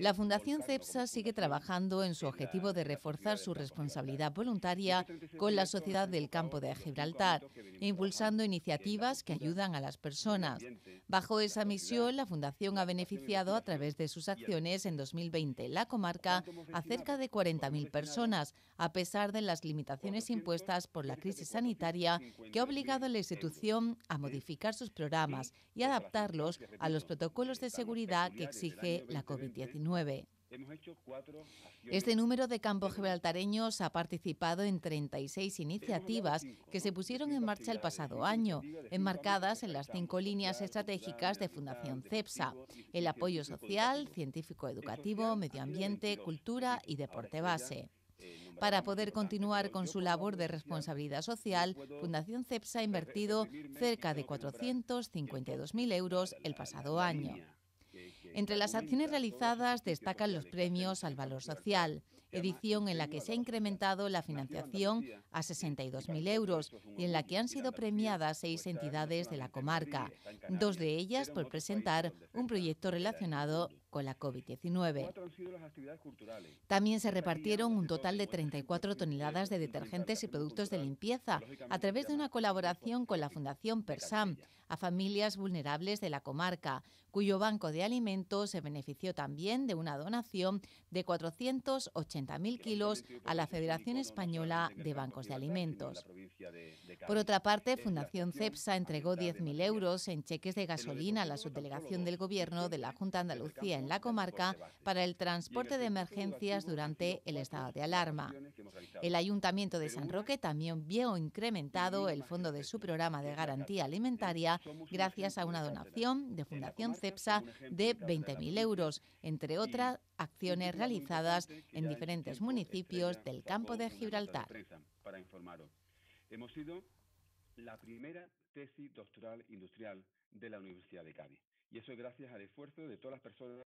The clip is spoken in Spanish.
La Fundación CEPSA sigue trabajando en su objetivo de reforzar su responsabilidad voluntaria con la sociedad del campo de Gibraltar, impulsando iniciativas que ayudan a las personas. Bajo esa misión, la Fundación ha beneficiado a través de sus acciones en 2020 la comarca a cerca de 40.000 personas, a pesar de las limitaciones impuestas por la crisis sanitaria que ha obligado a la institución a modificar sus programas y adaptarlos a los protocolos de seguridad que exige la COVID-19. Este número de campos gibraltareños ha participado en 36 iniciativas que se pusieron en marcha el pasado año, enmarcadas en las cinco líneas estratégicas de Fundación CEPSA, el apoyo social, científico-educativo, medio ambiente, cultura y deporte base. Eh, Para poder continuar con su labor de responsabilidad social, Fundación CEPSA ha invertido cerca de 452.000 euros el pasado año. Entre las acciones realizadas destacan los premios al valor social, edición en la que se ha incrementado la financiación a 62.000 euros y en la que han sido premiadas seis entidades de la comarca, dos de ellas por presentar un proyecto relacionado con la COVID-19. También se repartieron un total de 34 toneladas de detergentes y productos de limpieza a través de una colaboración con la Fundación Persam a familias vulnerables de la comarca, cuyo banco de alimentos se benefició también de una donación de 480.000 kilos a la Federación Española de Bancos de Alimentos. Por otra parte, Fundación CEPSA entregó 10.000 euros en cheques de gasolina a la subdelegación del Gobierno de la Junta Andalucía en la comarca para el transporte de emergencias durante el estado de alarma. El Ayuntamiento de San Roque también vio incrementado el fondo de su programa de garantía alimentaria gracias a una donación de Fundación CEPSA de 20.000 euros, entre otras acciones realizadas en diferentes municipios del campo de Gibraltar. Hemos sido la primera tesis doctoral industrial de la Universidad de Cádiz. Y eso es gracias al esfuerzo de todas las personas